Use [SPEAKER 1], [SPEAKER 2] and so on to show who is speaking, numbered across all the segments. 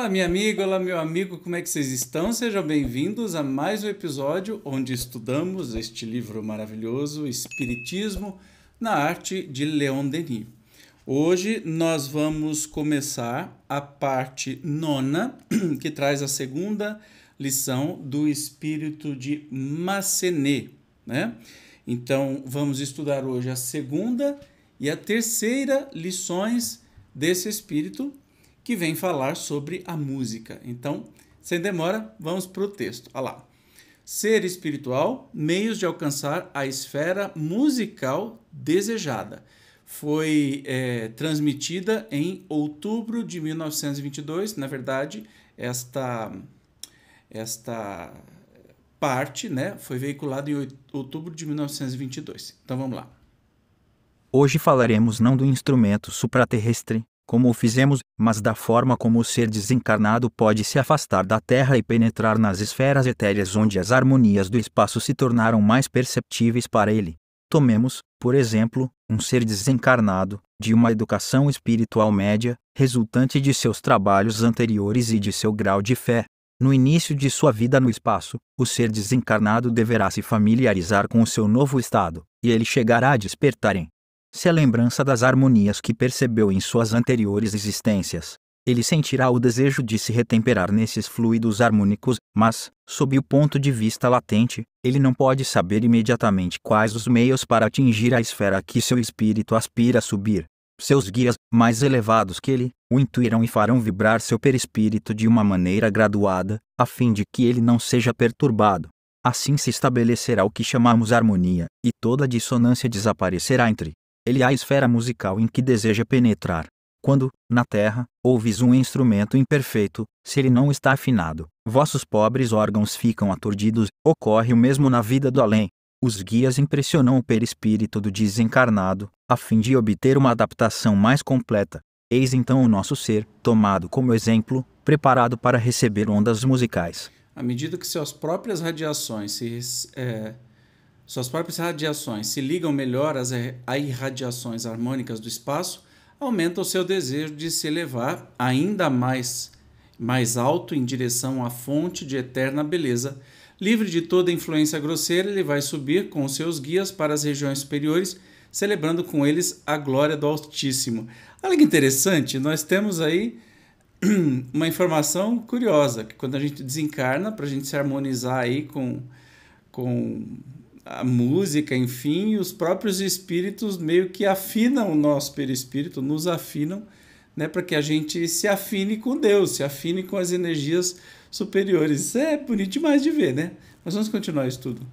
[SPEAKER 1] Olá, minha amiga, olá, meu amigo, como é que vocês estão? Sejam bem-vindos a mais um episódio onde estudamos este livro maravilhoso, Espiritismo na Arte de Leon Denis. Hoje nós vamos começar a parte nona, que traz a segunda lição do espírito de Massenet, né? Então, vamos estudar hoje a segunda e a terceira lições desse espírito que vem falar sobre a música. Então, sem demora, vamos para o texto. Olha lá. Ser espiritual, meios de alcançar a esfera musical desejada. Foi é, transmitida em outubro de 1922. Na verdade, esta, esta parte né, foi veiculada em outubro de 1922. Então vamos lá.
[SPEAKER 2] Hoje falaremos não do instrumento supraterrestre, como o fizemos, mas da forma como o ser desencarnado pode se afastar da Terra e penetrar nas esferas etéreas onde as harmonias do espaço se tornaram mais perceptíveis para ele. Tomemos, por exemplo, um ser desencarnado, de uma educação espiritual média, resultante de seus trabalhos anteriores e de seu grau de fé. No início de sua vida no espaço, o ser desencarnado deverá se familiarizar com o seu novo estado, e ele chegará a despertar em se a lembrança das harmonias que percebeu em suas anteriores existências. Ele sentirá o desejo de se retemperar nesses fluidos harmônicos, mas, sob o ponto de vista latente, ele não pode saber imediatamente quais os meios para atingir a esfera que seu espírito aspira a subir. Seus guias, mais elevados que ele, o intuirão e farão vibrar seu perispírito de uma maneira graduada, a fim de que ele não seja perturbado. Assim se estabelecerá o que chamamos harmonia, e toda dissonância desaparecerá entre ele é a esfera musical em que deseja penetrar. Quando, na terra, ouvis um instrumento imperfeito, se ele não está afinado, vossos pobres órgãos ficam aturdidos, ocorre o mesmo na vida do além. Os guias impressionam o perispírito do desencarnado, a fim de obter uma adaptação mais completa. Eis então o nosso ser, tomado como exemplo, preparado para receber ondas musicais.
[SPEAKER 1] À medida que suas próprias radiações se, é, suas próprias radiações se ligam melhor às irradiações harmônicas do espaço, aumenta o seu desejo de se elevar ainda mais, mais alto em direção à fonte de eterna beleza. Livre de toda influência grosseira, ele vai subir com seus guias para as regiões superiores, celebrando com eles a glória do Altíssimo. Olha que interessante, nós temos aí uma informação curiosa, que quando a gente desencarna, para a gente se harmonizar aí com, com a música, enfim, os próprios espíritos meio que afinam o nosso perispírito, nos afinam, né, para que a gente se afine com Deus, se afine com as energias superiores. Isso é bonito demais de ver, né? Mas vamos continuar o estudo.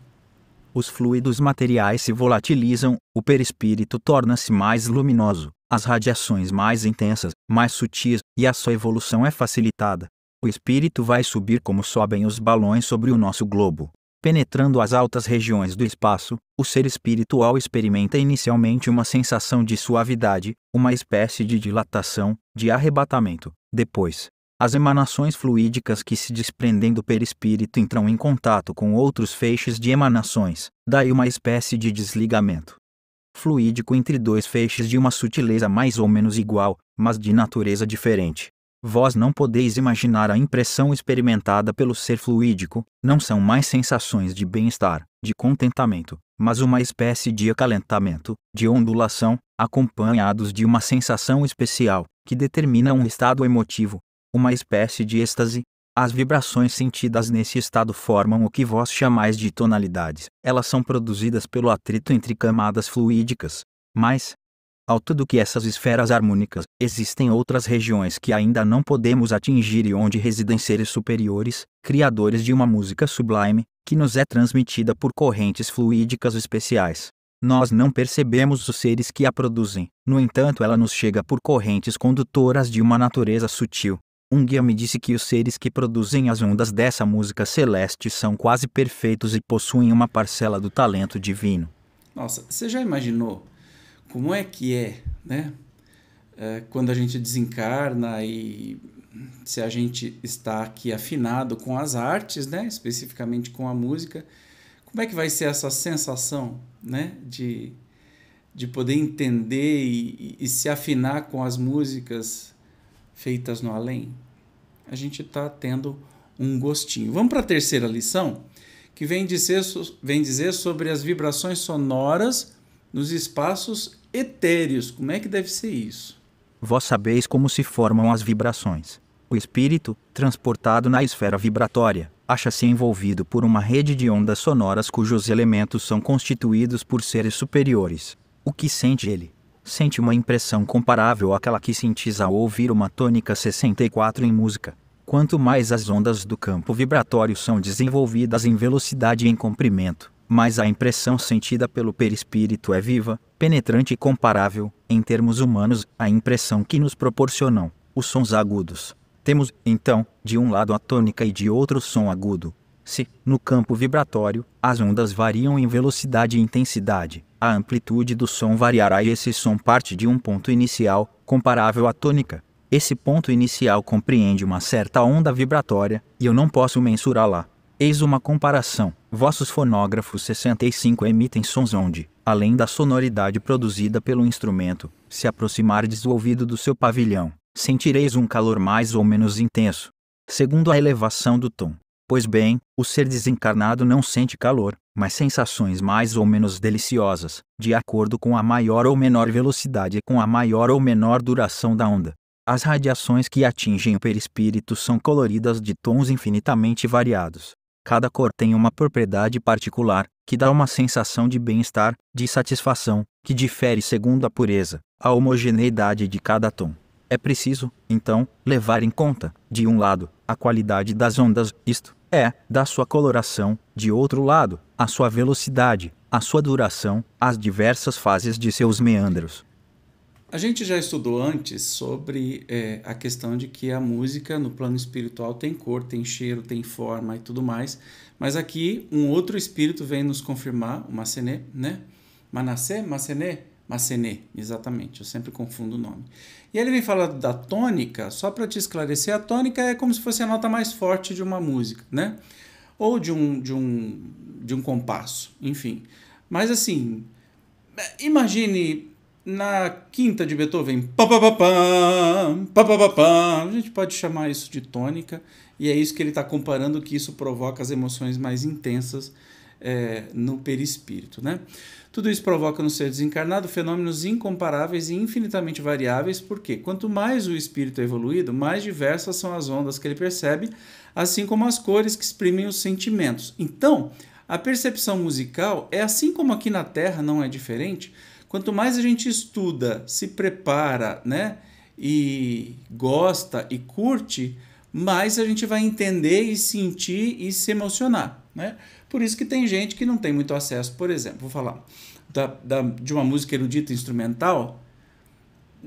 [SPEAKER 2] Os fluidos materiais se volatilizam, o perispírito torna-se mais luminoso, as radiações mais intensas, mais sutis, e a sua evolução é facilitada. O espírito vai subir como sobem os balões sobre o nosso globo, Penetrando as altas regiões do espaço, o ser espiritual experimenta inicialmente uma sensação de suavidade, uma espécie de dilatação, de arrebatamento. Depois, as emanações fluídicas que se desprendem do perispírito entram em contato com outros feixes de emanações, daí uma espécie de desligamento fluídico entre dois feixes de uma sutileza mais ou menos igual, mas de natureza diferente. Vós não podeis imaginar a impressão experimentada pelo ser fluídico, não são mais sensações de bem-estar, de contentamento, mas uma espécie de acalentamento, de ondulação, acompanhados de uma sensação especial, que determina um estado emotivo, uma espécie de êxtase. As vibrações sentidas nesse estado formam o que vós chamais de tonalidades. Elas são produzidas pelo atrito entre camadas fluídicas. Mas, Alto do que essas esferas harmônicas, existem outras regiões que ainda não podemos atingir e onde residem seres superiores, criadores de uma música sublime, que nos é transmitida por correntes fluídicas especiais. Nós não percebemos os seres que a produzem, no entanto, ela nos chega por correntes condutoras de uma natureza sutil. Um guia me disse que os seres que produzem as ondas dessa música celeste são quase perfeitos e possuem uma parcela do talento divino.
[SPEAKER 1] Nossa, você já imaginou como é que é, né? É, quando a gente desencarna e se a gente está aqui afinado com as artes, né? Especificamente com a música, como é que vai ser essa sensação, né? De, de poder entender e, e se afinar com as músicas feitas no além? A gente está tendo um gostinho. Vamos para a terceira lição, que vem dizer, vem dizer sobre as vibrações sonoras nos espaços etéreos. Como é que deve ser isso?
[SPEAKER 2] Vós sabeis como se formam as vibrações. O espírito, transportado na esfera vibratória, acha-se envolvido por uma rede de ondas sonoras cujos elementos são constituídos por seres superiores. O que sente ele? Sente uma impressão comparável àquela que sentis ao ouvir uma tônica 64 em música. Quanto mais as ondas do campo vibratório são desenvolvidas em velocidade e em comprimento, mais a impressão sentida pelo perispírito é viva, penetrante e comparável, em termos humanos, à impressão que nos proporcionam os sons agudos. Temos, então, de um lado a tônica e de outro o som agudo. Se, no campo vibratório, as ondas variam em velocidade e intensidade, a amplitude do som variará e esse som parte de um ponto inicial, comparável à tônica. Esse ponto inicial compreende uma certa onda vibratória, e eu não posso mensurá-la. Eis uma comparação. Vossos fonógrafos 65 emitem sons onde além da sonoridade produzida pelo instrumento, se aproximardes o ouvido do seu pavilhão, sentireis um calor mais ou menos intenso, segundo a elevação do tom. Pois bem, o ser desencarnado não sente calor, mas sensações mais ou menos deliciosas, de acordo com a maior ou menor velocidade e com a maior ou menor duração da onda. As radiações que atingem o perispírito são coloridas de tons infinitamente variados. Cada cor tem uma propriedade particular, que dá uma sensação de bem-estar, de satisfação, que difere segundo a pureza, a homogeneidade de cada tom. É preciso, então, levar em conta, de um lado, a qualidade das ondas, isto é, da sua coloração, de outro lado, a sua velocidade, a sua duração, as diversas fases de seus meandros,
[SPEAKER 1] a gente já estudou antes sobre é, a questão de que a música no plano espiritual tem cor, tem cheiro, tem forma e tudo mais, mas aqui um outro espírito vem nos confirmar, o Massenê, né? Manassé, Massenê? Massenê, exatamente, eu sempre confundo o nome. E ele vem falar da tônica, só para te esclarecer, a tônica é como se fosse a nota mais forte de uma música, né? Ou de um, de um, de um compasso, enfim. Mas assim, imagine na quinta de Beethoven. A gente pode chamar isso de tônica, e é isso que ele está comparando, que isso provoca as emoções mais intensas é, no perispírito. Né? Tudo isso provoca no ser desencarnado fenômenos incomparáveis e infinitamente variáveis, porque quanto mais o espírito é evoluído, mais diversas são as ondas que ele percebe, assim como as cores que exprimem os sentimentos. Então, a percepção musical é assim como aqui na Terra não é diferente Quanto mais a gente estuda, se prepara, né? E gosta e curte, mais a gente vai entender e sentir e se emocionar, né? Por isso que tem gente que não tem muito acesso, por exemplo, vou falar da, da de uma música erudita instrumental,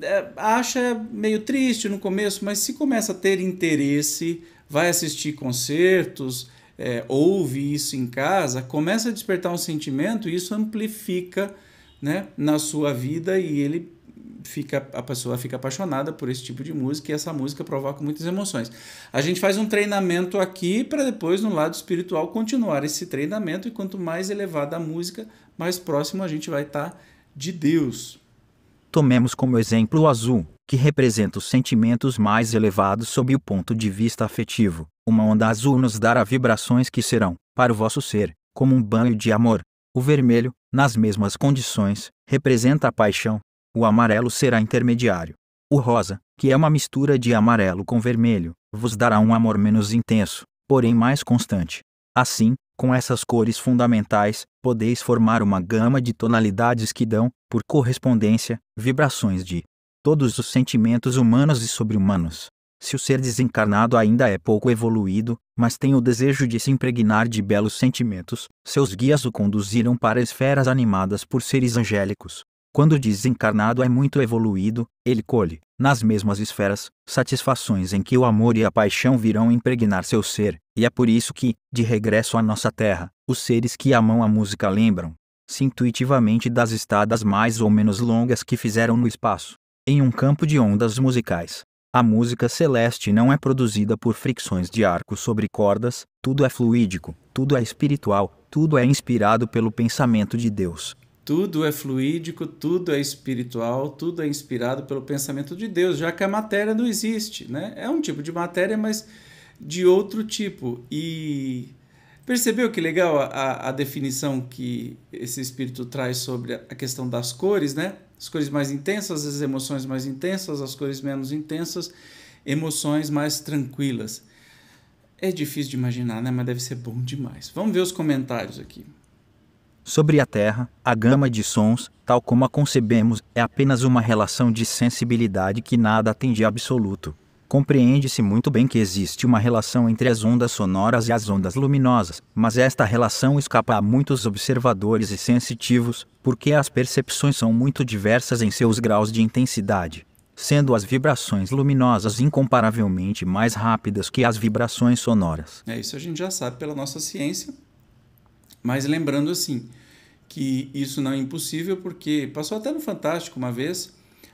[SPEAKER 1] é, acha meio triste no começo, mas se começa a ter interesse, vai assistir concertos, é, ouve isso em casa, começa a despertar um sentimento e isso amplifica né, na sua vida e ele fica a pessoa fica apaixonada por esse tipo de música e essa música provoca muitas emoções. A gente faz um treinamento aqui para depois no lado espiritual continuar esse treinamento e quanto mais elevada a música, mais próximo a gente vai estar tá de Deus.
[SPEAKER 2] Tomemos como exemplo o azul, que representa os sentimentos mais elevados sob o ponto de vista afetivo. Uma onda azul nos dará vibrações que serão, para o vosso ser, como um banho de amor. O vermelho, nas mesmas condições, representa a paixão, o amarelo será intermediário. O rosa, que é uma mistura de amarelo com vermelho, vos dará um amor menos intenso, porém mais constante. Assim, com essas cores fundamentais, podeis formar uma gama de tonalidades que dão, por correspondência, vibrações de todos os sentimentos humanos e sobre-humanos. Se o ser desencarnado ainda é pouco evoluído, mas tem o desejo de se impregnar de belos sentimentos, seus guias o conduziram para esferas animadas por seres angélicos. Quando o desencarnado é muito evoluído, ele colhe, nas mesmas esferas, satisfações em que o amor e a paixão virão impregnar seu ser, e é por isso que, de regresso à nossa terra, os seres que amam a música lembram, se intuitivamente das estadas mais ou menos longas que fizeram no espaço, em um campo de ondas musicais, a música celeste não é produzida por fricções de arco sobre cordas, tudo é fluídico, tudo é espiritual, tudo é inspirado pelo pensamento de Deus.
[SPEAKER 1] Tudo é fluídico, tudo é espiritual, tudo é inspirado pelo pensamento de Deus, já que a matéria não existe, né? É um tipo de matéria, mas de outro tipo. E percebeu que legal a, a definição que esse espírito traz sobre a questão das cores, né? as cores mais intensas, as emoções mais intensas, as cores menos intensas, emoções mais tranquilas. É difícil de imaginar, né? Mas deve ser bom demais. Vamos ver os comentários aqui.
[SPEAKER 2] Sobre a Terra, a gama de sons, tal como a concebemos, é apenas uma relação de sensibilidade que nada atende absoluto. Compreende-se muito bem que existe uma relação entre as ondas sonoras e as ondas luminosas, mas esta relação escapa a muitos observadores e sensitivos, porque as percepções são muito diversas em seus graus de intensidade sendo as vibrações luminosas incomparavelmente mais rápidas que as vibrações sonoras.
[SPEAKER 1] É isso a gente já sabe pela nossa ciência, mas lembrando assim que isso não é impossível porque passou até no Fantástico uma vez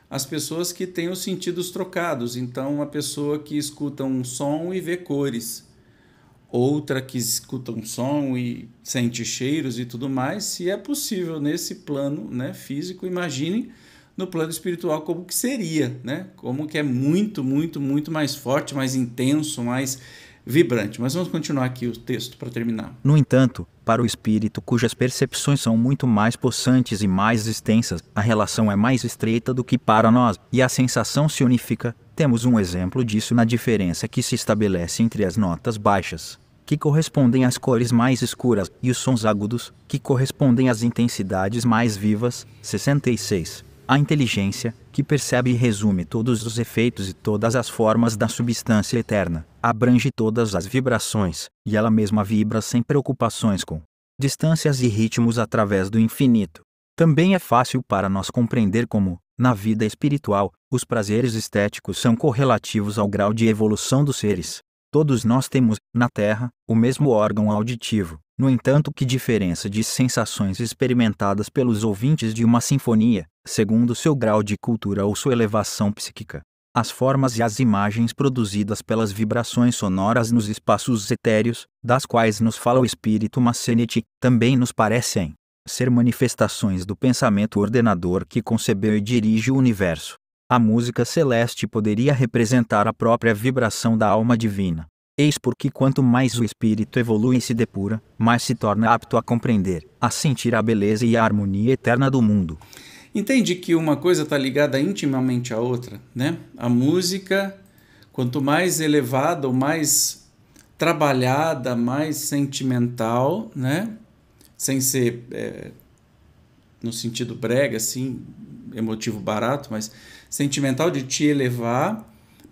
[SPEAKER 1] as pessoas que têm os sentidos trocados. Então, uma pessoa que escuta um som e vê cores, outra que escuta um som e sente cheiros e tudo mais, se é possível nesse plano né, físico, imagine no plano espiritual como que seria, né? Como que é muito, muito, muito mais forte, mais intenso, mais vibrante. Mas vamos continuar aqui o texto para terminar.
[SPEAKER 2] No entanto, para o espírito cujas percepções são muito mais possantes e mais extensas, a relação é mais estreita do que para nós, e a sensação se unifica. Temos um exemplo disso na diferença que se estabelece entre as notas baixas, que correspondem às cores mais escuras, e os sons agudos, que correspondem às intensidades mais vivas. 66. A inteligência, que percebe e resume todos os efeitos e todas as formas da substância eterna, abrange todas as vibrações, e ela mesma vibra sem preocupações com distâncias e ritmos através do infinito. Também é fácil para nós compreender como, na vida espiritual, os prazeres estéticos são correlativos ao grau de evolução dos seres. Todos nós temos, na Terra, o mesmo órgão auditivo, no entanto, que diferença de sensações experimentadas pelos ouvintes de uma sinfonia, segundo seu grau de cultura ou sua elevação psíquica. As formas e as imagens produzidas pelas vibrações sonoras nos espaços etéreos, das quais nos fala o espírito Massenet, também nos parecem ser manifestações do pensamento ordenador que concebeu e dirige o universo. A música celeste poderia representar a própria vibração da alma divina Eis porque quanto mais o espírito evolui e se depura, mais se torna apto a compreender, a sentir a beleza e a harmonia eterna do mundo.
[SPEAKER 1] Entende que uma coisa está ligada intimamente à outra, né? A música, quanto mais elevada ou mais trabalhada, mais sentimental, né? Sem ser é, no sentido brega, assim, emotivo barato, mas sentimental de te elevar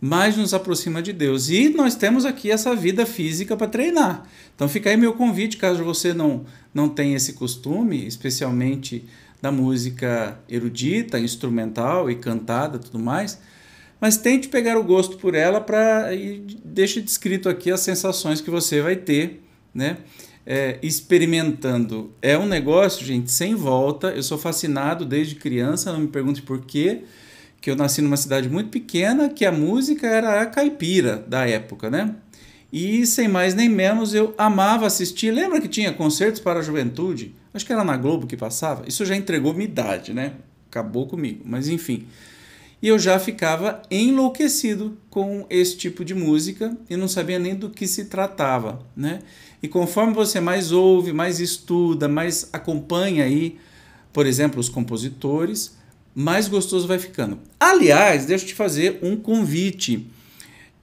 [SPEAKER 1] mais nos aproxima de Deus. E nós temos aqui essa vida física para treinar. Então fica aí meu convite, caso você não, não tenha esse costume, especialmente da música erudita, instrumental e cantada tudo mais, mas tente pegar o gosto por ela para e deixe descrito aqui as sensações que você vai ter, né? É, experimentando. É um negócio, gente, sem volta. Eu sou fascinado desde criança, não me pergunte por quê que eu nasci numa cidade muito pequena, que a música era a caipira da época, né? E sem mais nem menos, eu amava assistir. Lembra que tinha concertos para a juventude? Acho que era na Globo que passava. Isso já entregou minha idade, né? Acabou comigo, mas enfim. E eu já ficava enlouquecido com esse tipo de música e não sabia nem do que se tratava, né? E conforme você mais ouve, mais estuda, mais acompanha aí, por exemplo, os compositores, mais gostoso vai ficando. Aliás, deixa eu te fazer um convite.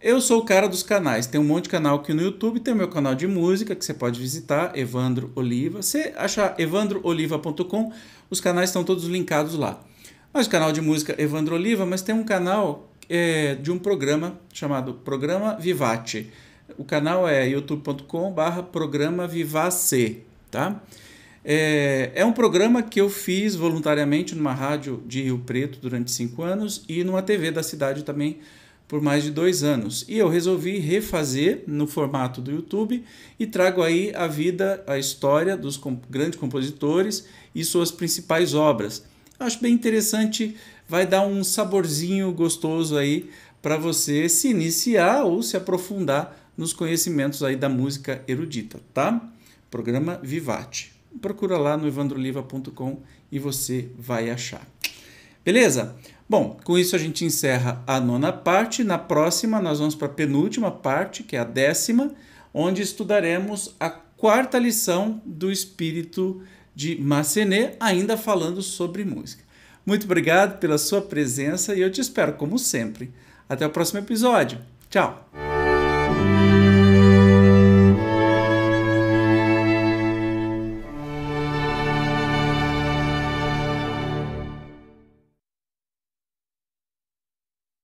[SPEAKER 1] Eu sou o cara dos canais. Tem um monte de canal aqui no YouTube. Tem o meu canal de música que você pode visitar, Evandro Oliva. Você achar evandrooliva.com, os canais estão todos linkados lá. Mas o canal de música Evandro Oliva, mas tem um canal é, de um programa chamado Programa Vivace. O canal é youtube.com/barra programa Vivace, tá? É, é, um programa que eu fiz voluntariamente numa rádio de Rio Preto durante cinco anos e numa TV da cidade também por mais de dois anos. E eu resolvi refazer no formato do YouTube e trago aí a vida, a história dos comp grandes compositores e suas principais obras. Eu acho bem interessante, vai dar um saborzinho gostoso aí para você se iniciar ou se aprofundar nos conhecimentos aí da música erudita, tá? Programa Vivate procura lá no evandroliva.com e você vai achar. Beleza? Bom, com isso a gente encerra a nona parte. Na próxima, nós vamos para a penúltima parte, que é a décima, onde estudaremos a quarta lição do espírito de Massenet, ainda falando sobre música. Muito obrigado pela sua presença e eu te espero, como sempre. Até o próximo episódio. Tchau!